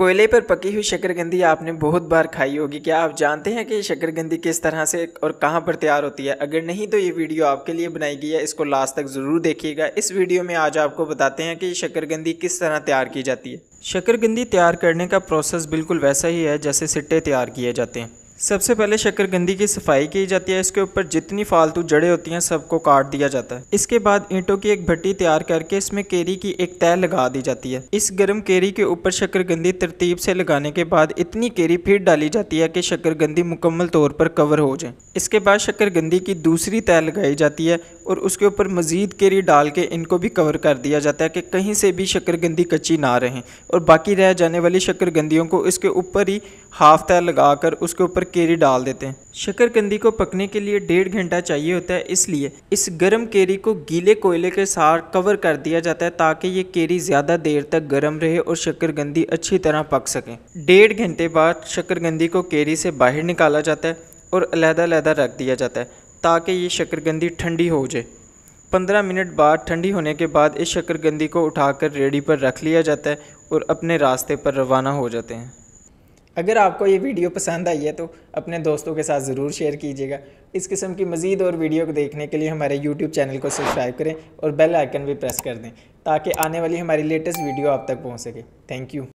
कोयले पर पकी हुई शकरकंदी आपने बहुत बार खाई होगी क्या आप जानते हैं कि ये किस तरह से और कहाँ पर तैयार होती है अगर नहीं तो ये वीडियो आपके लिए बनाई गई है इसको लास्ट तक ज़रूर देखिएगा इस वीडियो में आज आपको बताते हैं कि ये किस तरह तैयार की जाती है शकरकंदी तैयार करने का प्रोसेस बिल्कुल वैसा ही है जैसे सिट्टे तैयार किए जाते हैं सबसे पहले शक्करगंदी की सफाई की जाती है इसके ऊपर जितनी फालतू जड़ें होती हैं सबको काट दिया जाता है इसके बाद ईंटों की एक भट्टी तैयार करके इसमें केरी की एक तय लगा दी जाती है इस गर्म केरी के ऊपर शक्करगंदी तरतीब से लगाने के बाद इतनी केरी फिर डाली जाती है कि शक्करगंदी मुकम्मल तौर पर कवर हो जाए इसके बाद शक्करगंदी की दूसरी तय लगाई जाती है और उसके ऊपर मज़ीद केरी डाल के इनको भी कवर कर दिया जाता है कि कहीं से भी शक्करगंदी कच्ची ना रहें और बाकी रह जाने वाली शक्करगंदियों को इसके ऊपर ही हाफ तय लगा कर उसके ऊपर केरी डाल देते हैं शक्करगंदी को पकने के लिए डेढ़ घंटा चाहिए होता है इसलिए इस गर्म केरी को गीले कोयले के साथ कवर कर दिया जाता है ताकि ये केरी ज़्यादा देर तक गर्म रहे और शक्करगंदी अच्छी तरह पक सके डेढ़ घंटे बाद शक्करगंदी को केरी से बाहर निकाला जाता है और अलहदा अलहदा रख दिया जाता है ताकि ये शक्करगंदी ठंडी हो जाए पंद्रह मिनट बाद ठंडी होने के बाद इस शक्करगंदी को उठाकर रेडी पर रख लिया जाता है और अपने रास्ते पर रवाना हो जाते हैं अगर आपको ये वीडियो पसंद आई है तो अपने दोस्तों के साथ ज़रूर शेयर कीजिएगा इस किस्म की मज़ीद और वीडियो को देखने के लिए हमारे यूट्यूब चैनल को सब्सक्राइब करें और बेल आइकन भी प्रेस कर दें ताकि आने वाली हमारी लेटेस्ट वीडियो आप तक पहुँच सके थैंक यू